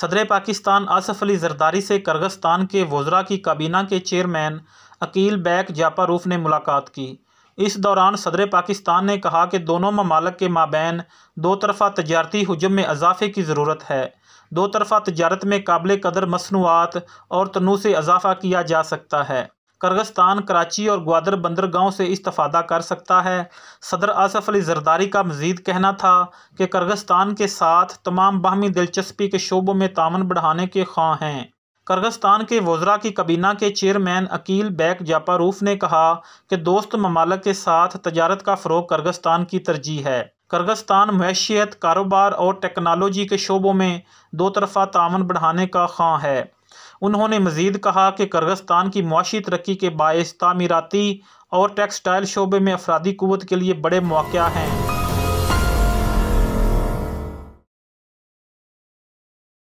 सदर पाकिस्तान आसफ़ अली जरदारी से करगस्तान के वज्रा की काबीना के चेयरमैन अकील बैक जापारूफ ने मुलाकात की इस दौरान सदर पाकिस्तान ने कहा कि दोनों ममालक के माबेन दो तरफ़ा तजारती हजम में अजाफे की ज़रूरत है दो तरफ़ा तजारत में काबिल कदर मसनूआत और तनों से इजाफा किया जा सकता है करगस्तान कराची और ग्वादर बंदरगाहों से इस्ता कर सकता है सदर आसफ़ अली जरदारी का मजीद कहना था कि करगस्तान के साथ तमाम बाहमी दिलचस्पी के शोबों में तामन बढ़ाने के खां हैं करगस्तान के वज्रा की कबीना के चेयरमैन अकील बैक जापारूफ ने कहा कि दोस्त ममालक के साथ तजारत का फ़रोग करगस्तान की तरजीह है करगस्तान मैशियत कारोबार और टेक्नोलॉजी के शोबों में दो तरफ़ा तामन बढ़ाने का खां है उन्होंने मजीद कहा कि कर्गस्तान की मुआशी तरक्की के बायस तामीराती और टेक्सटाइल शोबे में अफराधी क़ुत के लिए बड़े मौक़ हैं